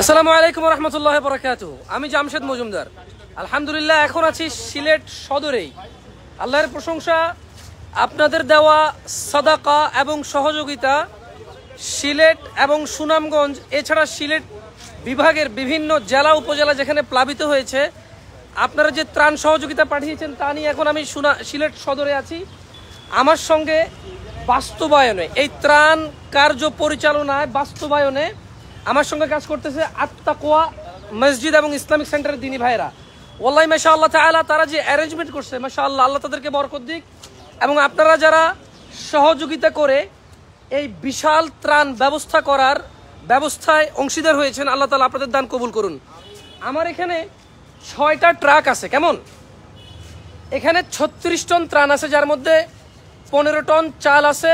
আসসালামু আলাইকুম রহমতুল্লাহ বরাকাত আমি জামশেদ মজুমদার আলহামদুলিল্লাহ এখন আছি সিলেট সদরেই আল্লাহর প্রশংসা আপনাদের দেওয়া সাদাকা এবং সহযোগিতা সিলেট এবং সুনামগঞ্জ এছাড়া সিলেট বিভাগের বিভিন্ন জেলা উপজেলা যেখানে প্লাবিত হয়েছে আপনারা যে ত্রাণ সহযোগিতা পাঠিয়েছেন তা নিয়ে এখন আমি সুনা সিলেট সদরে আছি আমার সঙ্গে বাস্তবায়নে এই ত্রাণ কার্য পরিচালনায় বাস্তবায়নে আমার সঙ্গে কাজ করতেছে আত্মাকোয়া মসজিদ এবং ইসলামিক সেন্টারের দিনী ভাইয়েরা ওল্লাই মাসা আল্লাহ তালা তারা যে অ্যারেঞ্জমেন্ট করছে মাসা আল্লাহ আল্লাহ তাদেরকে বরকত দিক এবং আপনারা যারা সহযোগিতা করে এই বিশাল ত্রাণ ব্যবস্থা করার ব্যবস্থায় অংশীদার হয়েছেন আল্লাহ তালা আপনাদের দান কবুল করুন আমার এখানে ছয়টা ট্রাক আছে কেমন এখানে ছত্রিশ টন ত্রাণ আছে যার মধ্যে পনেরো টন চাল আছে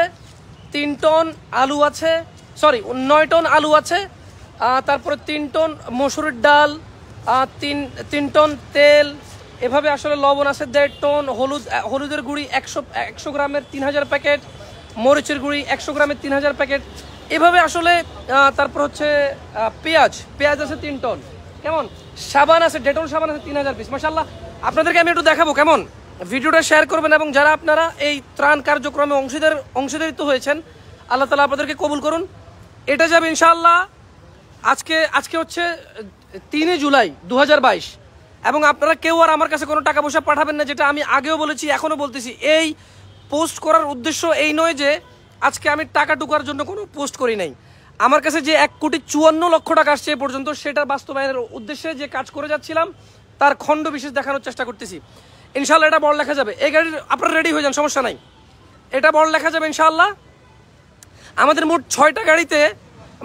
তিন টন আলু আছে সরি নয় টন আলু আছে তারপরে তিন টন মসুরের ডাল তিন তিন টন তেল এভাবে আসলে লবণ আছে দেড় টন হলুদ হলুদের গুঁড়ি একশো একশো গ্রামের তিন হাজার প্যাকেট মরিচের গুঁড়ি একশো গ্রামের তিন হাজার প্যাকেট এভাবে আসলে তারপর হচ্ছে পেঁয়াজ পেঁয়াজ আছে তিন টন কেমন সাবান আছে ডেটল সাবান আছে তিন হাজার পিস মাসাল্লাহ আপনাদেরকে আমি একটু দেখাবো কেমন ভিডিওটা শেয়ার করবেন এবং যারা আপনারা এই ত্রাণ কার্যক্রমে অংশীদার অংশীদারিত্ব হয়েছেন আল্লাহ তালা আপনাদেরকে কবুল করুন এটা যাবে ইনশাআল্লাহ আজকে আজকে হচ্ছে তিনে জুলাই দু এবং আপনারা কেউ আর আমার কাছে কোনো টাকা পয়সা পাঠাবেন না যেটা আমি আগেও বলেছি এখনও বলতেছি এই পোস্ট করার উদ্দেশ্য এই নয় যে আজকে আমি টাকা টুকার জন্য কোনো পোস্ট করি নাই আমার কাছে যে এক কোটি চুয়ান্ন লক্ষ টাকা আসছে এ পর্যন্ত সেটার বাস্তবায়নের উদ্দেশ্যে যে কাজ করে যাচ্ছিলাম তার খণ্ড বিশেষ দেখানোর চেষ্টা করতেছি ইনশাল্লাহ এটা বড় লেখা যাবে এই গাড়ির আপনারা রেডি হয়ে যান সমস্যা নাই এটা বড় লেখা যাবে ইনশাল্লাহ আমাদের মোট ছয়টা গাড়িতে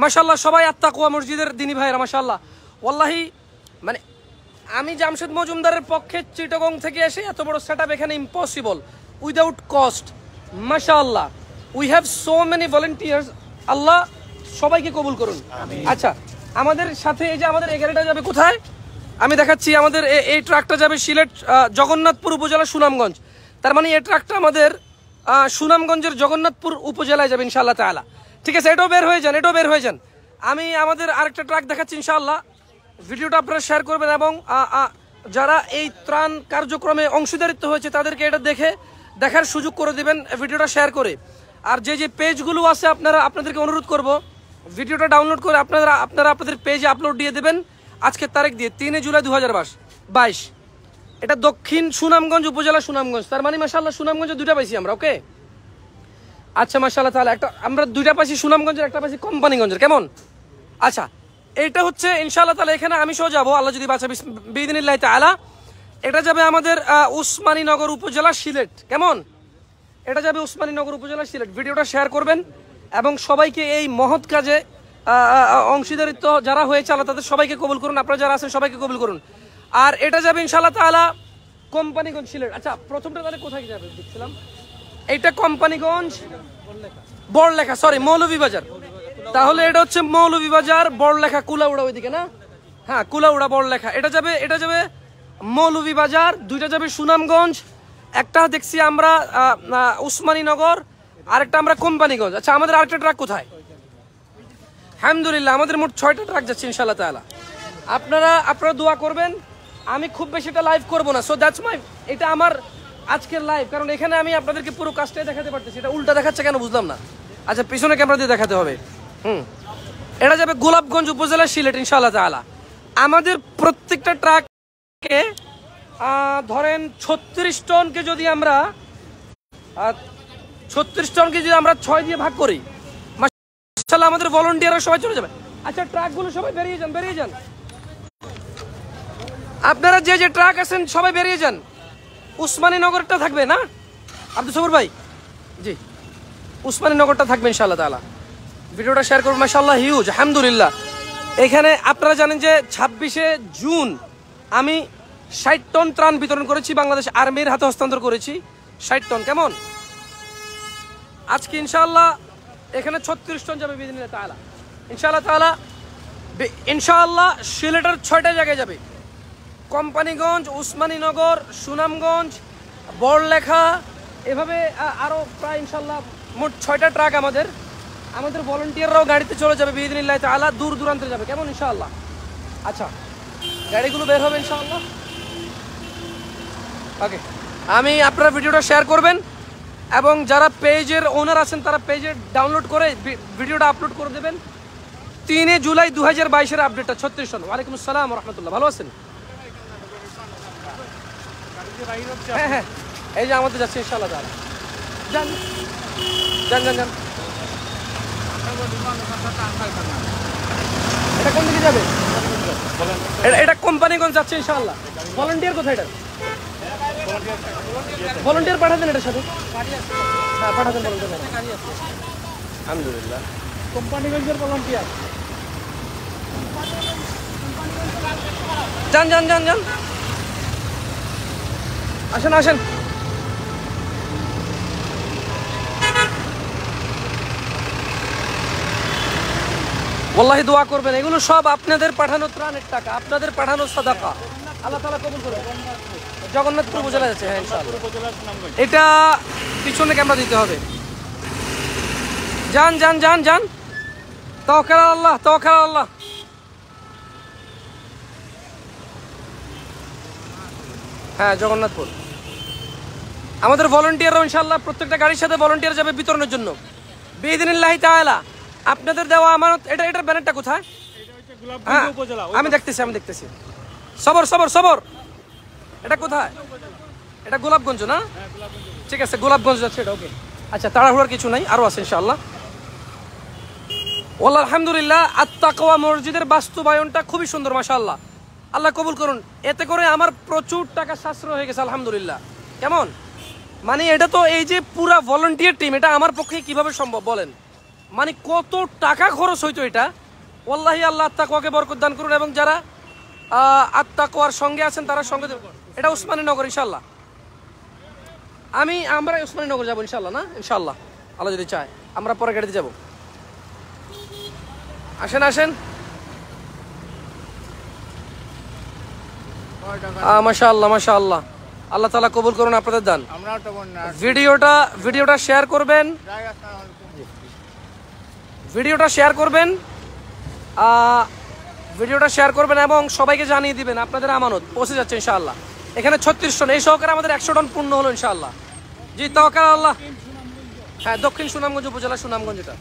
মাসাল্লাহ সবাই আত্মাকুয়া মসজিদের দিনী ভাইয়েরা মাসাল্লাহ ওল্লাহি মানে আমি জামশেদ মজুমদারের পক্ষে চিটগং থেকে এসে এত বড় সেট এখানে ইম্পসিবল উইদাউট কস্ট মাসাল্লাহ we have so many volunteers আল্লাহ সবাইকে কবুল করুন আচ্ছা আমাদের সাথে এই যে আমাদের এগারোটা যাবে কোথায় আমি দেখাচ্ছি আমাদের এই ট্রাকটা যাবে সিলেট জগন্নাথপুর উপজেলা সুনামগঞ্জ তার মানে এই ট্রাকটা আমাদের সুনামগঞ্জের জগন্নাথপুর উপজেলায় যাবে ইনশাআল্লাহ তালা ঠিক আছে এটাও বের হয়ে যান এটাও বের হয়ে যান আমি আমাদের আরেকটা ট্রাক দেখাচ্ছি ইনশাল্লাহ ভিডিওটা আপনারা শেয়ার করবেন এবং যারা এই ত্রাণ কার্যক্রমে অংশীদারিত্ব হয়েছে তাদেরকে এটা দেখে দেখার সুযোগ করে দিবেন ভিডিওটা শেয়ার করে আর যে যে পেজগুলো আছে আপনারা আপনাদেরকে অনুরোধ করব ভিডিওটা ডাউনলোড করে আপনারা আপনারা আপনাদের পেজে আপলোড দিয়ে দেবেন আজকের তারিখ দিয়ে তিনে জুলাই দু হাজার বাইশ এটা দক্ষিণ সুনামগঞ্জ উপজেলা সুনামগঞ্জ তার মানে আল্লাহ সুনামগঞ্জে দুটা পাইছি আমরা ওকে আচ্ছা মাসাল্লাহ তাহলে একটা আমরা দুইটা পাশে সুনামগঞ্জের একটা পাশে কোম্পানিগঞ্জের কেমন আচ্ছা এটা হচ্ছে ইনশাল্লাহ তাহলে এখানে আমি সহ যাবো আল্লাহ যদি বাঁচা বিদিনিল্লাহ তালা এটা যাবে আমাদের উসমানীনগর উপজেলা সিলেট কেমন এটা যাবে উসমানীনগর উপজেলা সিলেট ভিডিওটা শেয়ার করবেন এবং সবাইকে এই মহৎ কাজে অংশীদারিত্ব যারা হয়েছে আল্লাহ তাদের সবাইকে কবুল করুন আপনারা যারা আছেন সবাইকে কবুল করুন আর এটা যাবে ইনশাল্লাহ তালা কোম্পানিগঞ্জ সিলেট আচ্ছা প্রথমটা তাহলে কোথায় যাবে দেখছিলাম এটা কোম্পানিগঞ্জ বড়লেখা সরি মৌলভীবাজার তাহলে এটা হচ্ছে মৌলভীবাজার বড়লেখা কুলাউড়া ওইদিকে না হ্যাঁ কুলাউড়া বড়লেখা এটা যাবে এটা যাবে মৌলভীবাজার দুইটা যাবে সুনামগঞ্জ একটা দেখছি আমরা উসমানীনগর আরেকটা আমরা কোম্পানিগঞ্জ আচ্ছা আমাদের আরেকটা ট্রাক কোথায় আলহামদুলিল্লাহ আমাদের মোট ছয়টা ট্রাক যাচ্ছে ইনশাল্লাহ তালা আপনারা আপনারা দোয়া করবেন আমি খুব বেশি এটা লাইভ করবো না সো দ্যাটস মাই এটা আমার আজকের লাইভ কারণ এখানে আমি আপনাদেরকে পুরো কাজটাই দেখাতে পারতেছি এটা উল্টা দেখাচ্ছে কেন বুঝলাম না আচ্ছা পিছনে ক্যামেরা দিয়ে দেখাতে হবে হুম এটা যাবে গোলাপগঞ্জ উপজেলা সিলেট ইনশাআল্লাহ তালা আমাদের প্রত্যেকটা ট্রাককে ধরেন ছত্রিশ টনকে যদি আমরা ছত্রিশ টনকে যদি আমরা ছয় দিয়ে ভাগ করি মাসাল্লাহ আমাদের ভলন্টিয়াররা সবাই চলে যাবে আচ্ছা ট্রাকগুলো সবাই বেরিয়ে যান বেরিয়ে যান আপনারা যে যে ট্রাক আছেন সবাই বেরিয়ে যান উসমানীনগরটা থাকবে না আব্দুল সবর ভাই জি উসমানীনগরটা থাকবে ইনশাল্লাহ তালা ভিডিওটা শেয়ার করবো মাসাল্লাহ হিউজ আহমদুলিল্লাহ এখানে আপনারা জানেন যে ছাব্বিশে জুন আমি ষাট টন ত্রাণ বিতরণ করেছি বাংলাদেশ আর্মির হাতে হস্তান্তর করেছি ষাট টন কেমন আজকে ইনশাল্লাহ এখানে ছত্রিশ টন যাবে বিদিন তালা ইনশাল্লাহ তালা ইনশাআল্লাহ সিলেটের ছয়টা জায়গায় যাবে কোম্পানিগঞ্জ উসমানীনগর সুনামগঞ্জ বড়লেখা এভাবে আরও প্রায় ইনশাল্লাহ মোট ছয়টা ট্রাক আমাদের আমাদের ভলেন্টিয়াররাও গাড়িতে চলে যাবে বিদিনিল্লাহ তালা দূর দূরান্তে যাবে কেমন ইনশাল্লাহ আচ্ছা গাড়িগুলো বের হবে ইনশাল্লাহ ওকে আমি আপনারা ভিডিওটা শেয়ার করবেন এবং যারা পেজের ওনার আছেন তারা পেজে ডাউনলোড করে ভিডিওটা আপলোড করে দেবেন তিনে জুলাই দু হাজার বাইশের আপডেটটা ছত্রিশ সন ওয়ালাইকুম আসসালাম রহমতুল্লাহ ভালো আছেন হ্যাঁ হ্যাঁ এই যে আমাদের যাচ্ছে ইনশাল্লাহ যান যান যান যান এটা কোন দিকে যাবে এটা কোম্পানিগঞ্জ যাচ্ছে ইনশাল্লাহ ভলান্টিয়ার কোথায় এটা ভলান্টিয়ার পাঠাতেন এটার সাথে হ্যাঁ পাঠাতেন ভলান্টিয়ার আলহামদুলিল্লাহ কোম্পানিগঞ্জের ভলান্টিয়ার যান যান যান যান আসেন আসেন ওল্লাহি দোয়া করবেন এগুলো সব আপনাদের পাঠানো ত্রাণের টাকা আপনাদের পাঠানো সাদাকা আল্লাহ তালা কবুল করে জগন্নাথপুর উপজেলা যাচ্ছে হ্যাঁ এটা পিছনে ক্যামেরা দিতে হবে যান যান যান যান খেলা আল্লাহ খেলা আল্লাহ হ্যাঁ জগন্নাথপুর আমাদের ভলন্টিয়াররা ইনশাল্লাহ প্রত্যেকটা গাড়ির সাথে ভলন্টিয়ার যাবে বিতরণের জন্য বেদিনিল্লাহি তাহলে আপনাদের দেওয়া আমানত এটা এটার ব্যানারটা কোথায় হ্যাঁ আমি দেখতেছি আমি দেখতেছি সবর সবর সবর এটা কোথায় এটা গোলাপগঞ্জ না ঠিক আছে গোলাপগঞ্জ যাচ্ছে এটা ওকে আচ্ছা তাড়াহুড়ার কিছু নাই আরও আছে ইনশাল্লাহ ওল্লা আলহামদুলিল্লাহ আত্মাকোয়া মসজিদের বাস্তবায়নটা খুবই সুন্দর মাসাল্লাহ আল্লাহ কবুল করুন এতে করে আমার প্রচুর টাকা সাশ্রয় হয়ে গেছে আলহামদুলিল্লাহ কেমন মানে এটা তো এই যে পুরা ভলেন্টিয়ার টিম এটা আমার পক্ষে কিভাবে সম্ভব বলেন মানে কত টাকা খরচ হইতো এটা ওল্লাহি আল্লাহ আত্মাকুয়াকে বরকত দান করুন এবং যারা আত্মাকুয়ার সঙ্গে আছেন তারা সঙ্গে এটা নগর ইনশাল্লাহ আমি আমরা নগর যাবো ইনশাল্লাহ না ইনশাল্লাহ আল্লাহ যদি চায় আমরা পরে গাড়িতে যাব আসেন আসেন মাসা আল্লাহ মাসা আল্লাহ আল্লাহ তালা কবুল করুন আপনাদের দান ভিডিওটা ভিডিওটা শেয়ার করবেন ভিডিওটা শেয়ার করবেন ভিডিওটা শেয়ার করবেন এবং সবাইকে জানিয়ে দিবেন আপনাদের আমানত পৌঁছে যাচ্ছে ইনশাআল্লাহ এখানে ছত্রিশ টন এই সহকারে আমাদের একশো টন পূর্ণ হলো ইনশাআল্লাহ জি তকার আল্লাহ হ্যাঁ দক্ষিণ সুনামগঞ্জ উপজেলা সুনামগঞ্জ এটা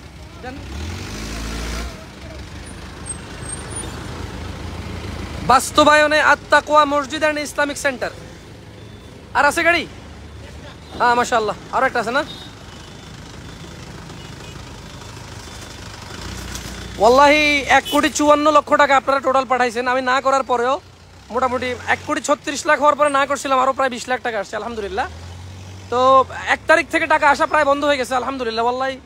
বাস্তবায়নে আত্মাকোয়া মসজিদ অ্যান্ড ইসলামিক সেন্টার আর আছে গাড়ি হ্যাঁ মাসাল্লাহ আরও একটা আছে না ওল্লাহি এক কোটি চুয়ান্ন লক্ষ টাকা আপনারা টোটাল পাঠাইছেন আমি না করার পরেও মোটামুটি এক কোটি ছত্রিশ লাখ হওয়ার পরে না করছিলাম আরও প্রায় বিশ লাখ টাকা আসছে আলহামদুলিল্লাহ তো এক তারিখ থেকে টাকা আসা প্রায় বন্ধ হয়ে গেছে আলহামদুলিল্লাহ ওল্লাহি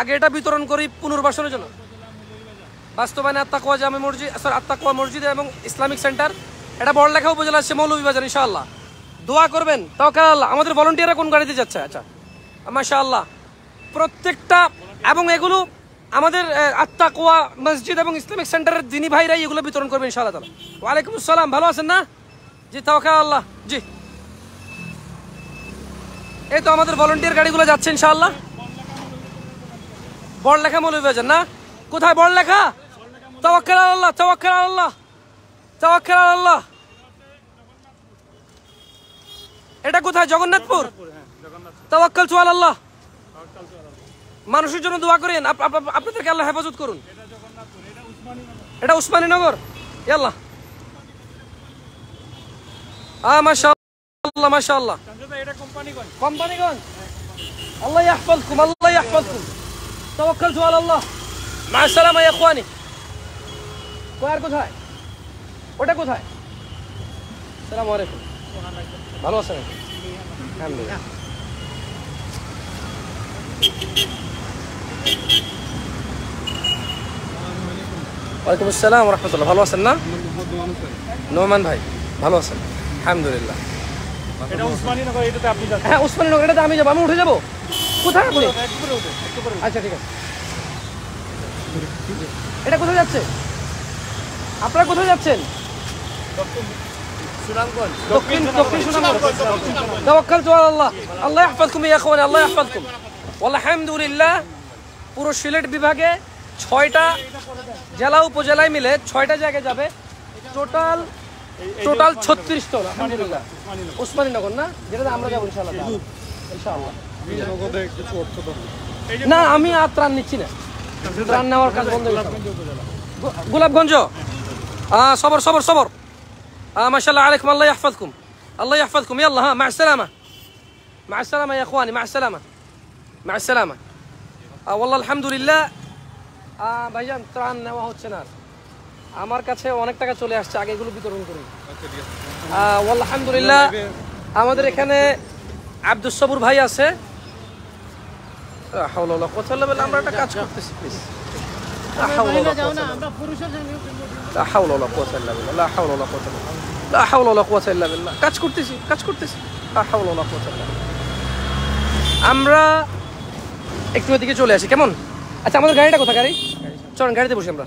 আগে এটা বিতরণ করি পুনর্বাসনের জন্য বাস্তবায়নে আত্মাকুয়া জামে মসজিদ সরি আত্মাকুয়া মসজিদ এবং ইসলামিক সেন্টার এটা বড়লেখা উপজেলা আছে মৌলভীবাজার ইনশাআল্লাহ দোয়া করবেন তাওকাল আল্লাহ আমাদের ভলন্টিয়াররা কোন গাড়িতে যাচ্ছে আচ্ছা মাসা আল্লাহ প্রত্যেকটা এবং এগুলো আমাদের আত্মা কোয়া মসজিদ এবং ইসলামিক সেন্টারের দিনী ভাইরাই এগুলো বিতরণ করবেন ইনশাআল্লাহ তালা ওয়ালাইকুম আসসালাম ভালো আছেন না জি তাওকাল আল্লাহ জি এই তো আমাদের ভলন্টিয়ার গাড়িগুলো যাচ্ছে ইনশাআল্লাহ মনে হয়েছেন না কোথায় বড় লেখা তওয়াক্কাল আল্লাহ তওয়াক্কাল আল্লাহ তওয়াক্কাল আল্লাহ এটা কোথায় জগন্নাথপুর তাওয়াক্কাল চুয়াল আল্লাহ মানুষের জন্য দোয়া করেন আপনাদেরকে আল্লাহ হেফাজত করুন এটা উসমানীনগর ইয়াল্লাহ আ মাশাআল্লাহ মাশাআল্লাহ আল্লাহ আল্লাহ يحفظكم توكلت على الله مع السلامه يا কোয়ার কোথায় ওটা কোথায় আসসালামু আলাইকুম ভালো আছেন আলহামদুলিল্লাহ ওয়ালাইকুম আসসালাম রহমতুল্লাহ ভালো আছেন না নোমান ভাই ভালো আছেন আলহামদুলিল্লাহ হ্যাঁ উসমানীনগর এটাতে আমি যাবো আমি উঠে যাবো কোথায় আপনি আচ্ছা ঠিক আছে এটা কোথায় যাচ্ছে আপনারা কোথায় যাচ্ছেন সুনামগঞ্জ দক্ষিণ দক্ষিণ توكلت على الله الله يحفظكم يا اخواني الله يحفظكم والله الحمد لله পুরো সিলেট বিভাগে ছয়টা জেলা উপজেলায় মিলে ছয়টা জায়গায় যাবে টোটাল টোটাল ছত্রিশ টন আলহামদুলিল্লাহ ওসমানীনগর না যেটা আমরা যাবো ইনশাল্লাহ ইনশাআল্লাহ না আমি আর ত্রাণ নিচ্ছি না ত্রাণ নেওয়ার কাজ বন্ধ গোলাপগঞ্জ সবর সবর সবর آه ما شاء الله عليكم الله يحفظكم الله يحفظكم يلا ها مع السلامة مع السلامة يا إخواني مع السلامة مع السلامة آه والله الحمد لله آه ভাইজান ত্রাণ নেওয়া হচ্ছে না আমার কাছে অনেক টাকা চলে আসছে আগে এগুলো বিতরণ করি আলহামদুলিল্লাহ আমাদের এখানে আব্দুল সবুর ভাই আছে কথা লেভেল আমরা একটা কাজ করতেছি প্লিজ لا حول ولا قوة إلا بالله لا حول ولا قوة إلا بالله কাজ করতেছি কাজ করতেছি আমরা একটু এদিকে চলে আসি কেমন আচ্ছা আমাদের গাড়িটা কোথা গাড়ি চলেন গাড়িতে বসি আমরা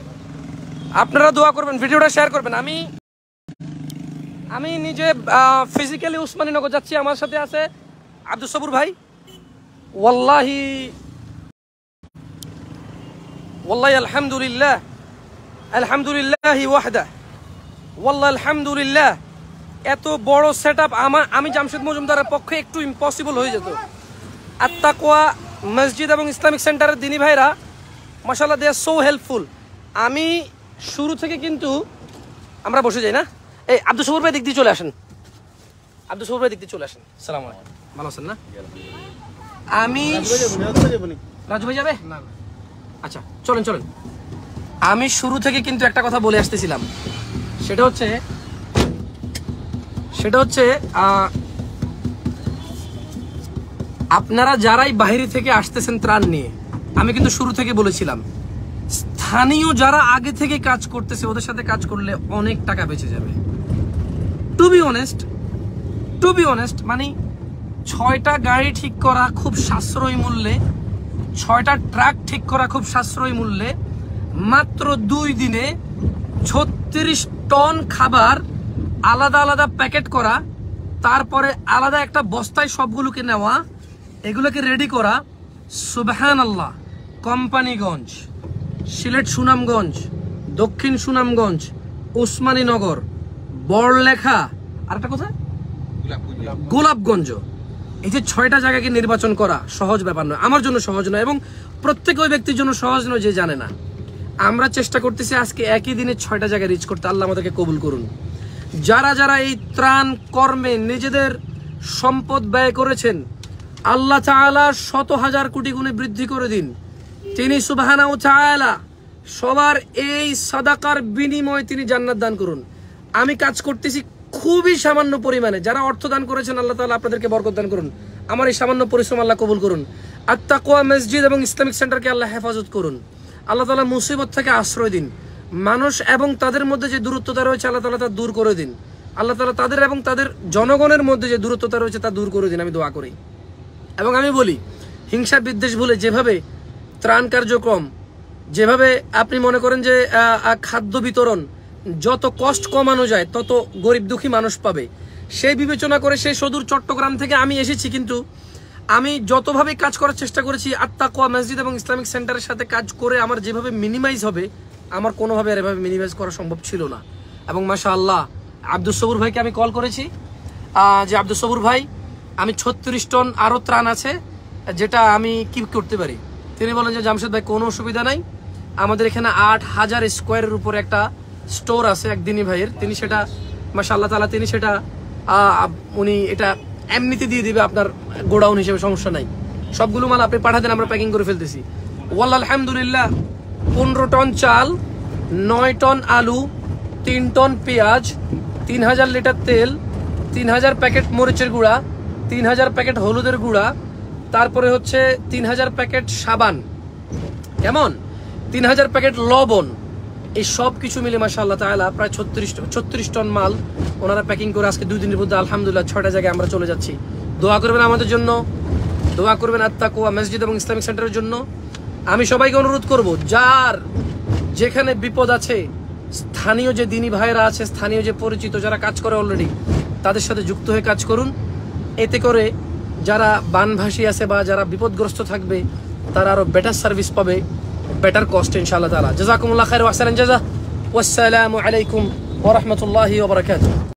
আপনারা দোয়া করবেন ভিডিওটা শেয়ার করবেন আমি আমি নিজে ফিজিক্যালি উসমানীনগর যাচ্ছি আমার সাথে আছে আব্দুল সবুর ভাই ওয়াল্লাহি ওয়াল্লাহি আলহামদুলিল্লাহ আলহামদুলিল্লাহ ওয়াহদা ওয়াল্লা আলহামদুলিল্লাহ এত বড় সেট আপ আমার আমি জামশেদ মজুমদারের পক্ষে একটু ইম্পসিবল হয়ে যেত আত্মাকোয়া মসজিদ এবং ইসলামিক সেন্টারের দিনী ভাইরা মশাল্লা দে আর সো হেল্পফুল আমি শুরু থেকে কিন্তু আমরা বসে যাই না এই আব্দুল সবুর ভাই দিক দিয়ে চলে আসেন আব্দুল সবুর ভাই দিক দিয়ে চলে আসেন সালাম আলাইকুম ভালো আছেন না আমি রাজু ভাই যাবে আচ্ছা চলেন চলেন আমি শুরু থেকে কিন্তু একটা কথা বলে আসতেছিলাম সেটা হচ্ছে সেটা হচ্ছে আপনারা যারাই বাহিরে থেকে আসতেছেন ত্রাণ নিয়ে আমি কিন্তু শুরু থেকে বলেছিলাম স্থানীয় যারা আগে থেকে কাজ করতেছে ওদের সাথে কাজ করলে অনেক টাকা বেঁচে যাবে to be honest to be honest মানে ছয়টা গাড়ি ঠিক করা খুব সাশ্রয়ী মূল্যে ছয়টা ট্রাক ঠিক করা খুব সাশ্রয়ী মূল্যে মাত্র দুই দিনে ছত্রিশ টন খাবার আলাদা আলাদা প্যাকেট করা তারপরে আলাদা একটা বস্তায় সবগুলোকে নেওয়া এগুলোকে রেডি করা সুবহান আল্লাহ কোম্পানিগঞ্জ সিলেট সুনামগঞ্জ দক্ষিণ সুনামগঞ্জ উসমানীনগর বড়লেখা আর একটা কোথায় গোলাপগঞ্জ এই যে ছয়টা জায়গাকে নির্বাচন করা সহজ ব্যাপার নয় আমার জন্য সহজ নয় এবং প্রত্যেক ওই ব্যক্তির জন্য সহজ নয় যে জানে না আমরা চেষ্টা করতেছি আজকে একই দিনে ছয়টা জায়গায় রিচ করতে আল্লাহ আমাদেরকে কবুল করুন যারা যারা এই ত্রাণ কর্মে নিজেদের সম্পদ ব্যয় করেছেন আল্লাহ তালা শত হাজার কোটি গুণে বৃদ্ধি করে দিন তিনি সুবাহানা ও তালা সবার এই সাদাকার বিনিময়ে তিনি জান্নাত দান করুন আমি কাজ করতেছি খুবই সামান্য পরিমাণে যারা অর্থ দান করেছেন আল্লাহ তালা আপনাদেরকে বরকত দান করুন আমার এই সামান্য পরিশ্রম আল্লাহ কবুল করুন আত্মাকোয়া মসজিদ এবং ইসলামিক সেন্টারকে আল্লাহ হেফাজত করুন আল্লাহ তালা মুসিবত থেকে আশ্রয় দিন মানুষ এবং তাদের মধ্যে যে দূরত্বতা রয়েছে আল্লাহ তালা তা দূর করে দিন আল্লাহ তালা তাদের এবং তাদের জনগণের মধ্যে যে দূরত্বতা রয়েছে তা দূর করে দিন আমি দোয়া করি এবং আমি বলি হিংসা বিদ্বেষ ভুলে যেভাবে ত্রাণ কার্যক্রম যেভাবে আপনি মনে করেন যে খাদ্য বিতরণ যত কষ্ট কমানো যায় তত গরিব দুঃখী মানুষ পাবে সেই বিবেচনা করে সেই সদূর চট্টগ্রাম থেকে আমি এসেছি কিন্তু আমি যতভাবে কাজ করার চেষ্টা করেছি কোয়া মসজিদ এবং ইসলামিক সেন্টারের সাথে কাজ করে আমার যেভাবে মিনিমাইজ হবে আমার কোনোভাবে আর এভাবে মিনিমাইজ করা সম্ভব ছিল না এবং মাসা আল্লাহ আব্দুল সবুর ভাইকে আমি কল করেছি যে আব্দুল সবুর ভাই আমি ছত্রিশ টন আরও ত্রাণ আছে যেটা আমি কি করতে পারি তিনি বলেন যে জামশেদ ভাই কোনো অসুবিধা নাই আমাদের এখানে আট হাজার স্কোয়ারের উপরে একটা স্টোর আছে একদিনই ভাইয়ের তিনি সেটা মাসা আল্লাহ তালা তিনি সেটা উনি এটা এমনিতে দিয়ে দিবে আপনার গোডাউন হিসেবে সমস্যা নাই সবগুলো মাল আপনি পাঠাতেন আমরা প্যাকিং করে ফেলতেছি ওয়াল্লা আলহামদুলিল্লাহ পনেরো টন চাল নয় টন আলু তিন টন পেঁয়াজ তিন হাজার লিটার তেল তিন হাজার প্যাকেট মরিচের গুঁড়া তিন হাজার প্যাকেট হলুদের গুঁড়া তারপরে হচ্ছে তিন হাজার প্যাকেট সাবান কেমন তিন হাজার প্যাকেট লবণ এই সব কিছু মিলে মাসা আল্লাহ তালা প্রায় ছত্রিশ ছত্রিশ টন মাল ওনারা প্যাকিং করে আজকে দুই দিনের মধ্যে আলহামদুলিল্লাহ ছটা জায়গায় আমরা চলে যাচ্ছি দোয়া করবেন আমাদের জন্য দোয়া করবেন আত্মাকুয়া মসজিদ এবং ইসলামিক সেন্টারের জন্য আমি সবাইকে অনুরোধ করব যার যেখানে বিপদ আছে স্থানীয় যে দিনী ভাইয়েরা আছে স্থানীয় যে পরিচিত যারা কাজ করে অলরেডি তাদের সাথে যুক্ত হয়ে কাজ করুন এতে করে যারা বানভাসী আছে বা যারা বিপদগ্রস্ত থাকবে তারা আরও বেটার সার্ভিস পাবে بيتر كوست ان شاء الله تعالى جزاكم الله خير واحسن الجزاء والسلام عليكم ورحمه الله وبركاته